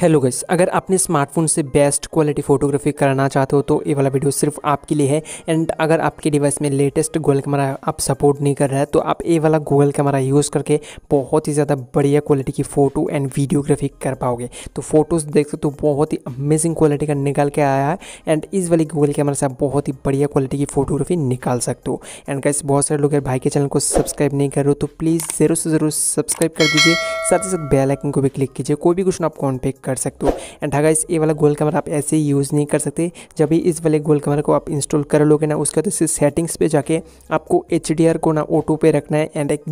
hello guys अगर आपने smartphone से बेस्ट क्वालिटी फोटोग्राफी करना चाहते हो तो ये वाला वीडियो सिर्फ आपके लिए है एंड अगर आपके डिवाइस में लेटेस्ट गूगल कैमरा आप सपोर्ट नहीं कर रहा है तो आप ये वाला गूगल कैमरा यूज़ करके बहुत ही ज़्यादा बढ़िया क्वालिटी की फ़ोटो एंड वीडियोग्राफी कर पाओगे तो फोटोज़ देख सकते हो तो बहुत ही अमेजिंग क्वालिटी का निकाल के आया है एंड इस वाली गूगल कैमरा से आप बहुत ही बढ़िया क्वालिटी की फोटोग्राफी निकाल सकते हो एंड गैस बहुत सारे लोग भाई के चैनल को सब्सक्राइब नहीं कर रहे हो तो प्लीज़ ज़रूर से ज़रूर सब्सक्राइब कर दीजिए साथ ही साथ बेलाइकन को भी क्लिक कीजिए कोई भी क्वेश्चन आप कॉन्टेक्ट कर सकते हो एंड हाँ इस ये वाला गोल कैमरा आप ऐसे यूज़ नहीं कर सकते जब भी इस वाले गोल कैमरा को आप इंस्टॉल कर लोगे ना उसके बाद इस सेटिंग्स पर जाके आपको एच को ना ऑटो पे रखना है एंड एक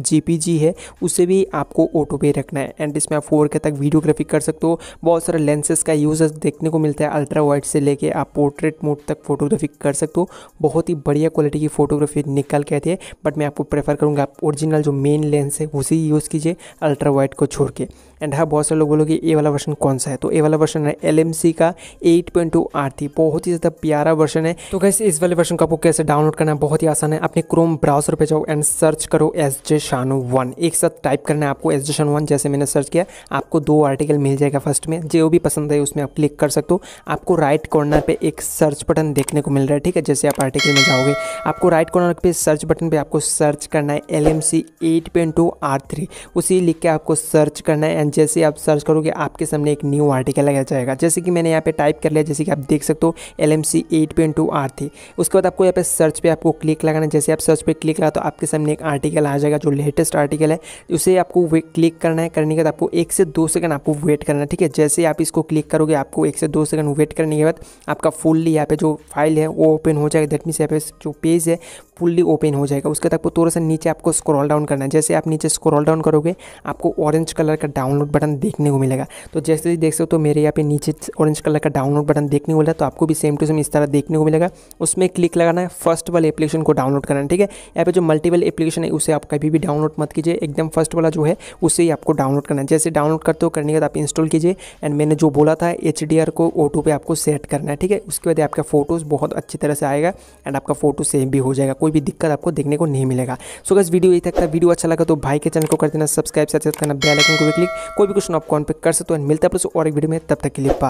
जी है उसे भी आपको ऑटो पे रखना है एंड इसमें आप फोर के तक वीडियोग्राफी कर सकते हो बहुत सारे लेंसेज का यूज़ देखने को मिलता है अल्ट्रा वाइट से लेके आप पोर्ट्रेट मोड तक फोटोग्राफी कर सकते हो बहुत ही बढ़िया क्वालिटी की फोटोग्राफी निकल के आती है बट मैं आपको प्रेफर करूँगा आप ओरिजिनल जो मेन लेंस है उसे यूज़ कीजिए अल्ट्रा वाइट को छोड़ के एंड हाँ बहुत सारे लोग बोलोगे ए वाला वर्षन कौन सा है तो ए वाला वर्षन है एल का एट पॉइंट टू आर थी बहुत ही ज़्यादा प्यारा वर्षन है तो कैसे इस वाले वर्षन को आपको कैसे डाउनलोड करना है बहुत ही आसान है अपने क्रोम ब्राउजर पर जाओ एंड सर्च करो एस जे शानू वन एक साथ टाइप करना है आपको एस जे शानू वन जैसे मैंने सर्च किया आपको दो आर्टिकल मिल जाएगा फर्स्ट में जो भी पसंद है उसमें आप क्लिक कर सकते हो आपको राइट कॉर्नर पर एक सर्च बटन देखने को मिल रहा है ठीक है जैसे आप आर्टिकल में जाओगे आपको राइट कॉर्नर पे सर्च बटन पे आपको सर्च करना है L M C eight point two R three उसी लिख के आपको सर्च करना है एंड जैसे आप सर्च करोगे आपके सामने एक न्यू आर्टिकल आ जाएगा जैसे कि मैंने यहाँ पे टाइप कर लिया जैसे कि आप देख सकते हो L M C eight point two R three उसके बाद आपको यहाँ पे सर्च पे आपको क्लिक लगाना जैसे आप सर्च पे क्लिक लगा तो आपके सामने एक आर्टिकल आ जाएगा जो लेटेस्ट आर्टिकल है उसे आपको क्लिक करना है करने के बाद आपको एक से दो सेकंड आपको वेट करना है ठीक है जैसे आप इसको क्लिक करोगे आपको एक से दो सेकंड वेट करने के बाद आपका फुल्ली यहाँ पे जो फाइल है वो ओपन हो जाएगा दैट मीन्स यहाँ पे जो पेज है फुल्ली ओपन हो जाएगा उसके बाद आपको थोड़ा सा नीचे आपको स्क्रॉल डाउन करना है जैसे आप नीचे स्क्रॉल डाउन करोगे आपको ऑरेंज कलर का डाउन डाउनलोड बटन देखने को मिलेगा तो जैसे ही देख सकते हो तो मेरे यहाँ पे नीचे ऑरेंज कलर का डाउनलोड बटन देखने को मिला तो आपको भी सेम टू सेम इस तरह देखने को मिलेगा उसमें क्लिक लगाना है फर्स्ट वाले एप्लीकेशन को डाउनलोड करना है ठीक है यहाँ पर जो मल्टीपल एप्लीकेशन है उसे आप कभी भी डाउनलोड मत कीजिए एकदम फर्स्ट वाला जो है उसे ही आपको डाउनलोड करना है जैसे डाउनलोड करते हो करने के बाद आप इंस्टॉल कीजिए एंड मैंने जो बोला था एच को ओ पे आपको सेट करना है ठीक है उसके बाद आपका फोटोज़ बहुत अच्छी तरह से आएगा एंड आपका फोटो सेम भी हो जाएगा कोई भी दिक्कत आपको देखने को नहीं मिलेगा सो so, अगर वीडियो यही तक था वीडियो अच्छा लगा तो भाई के चैनल को कर देना सब्सक्राइब साथ करना बेल आइकन को भी क्लिक कोई भी क्वेश्चन आप कॉन्पेक्ट कर सकते हो मिलता है और एक वीडियो में तब तक के लिए बाय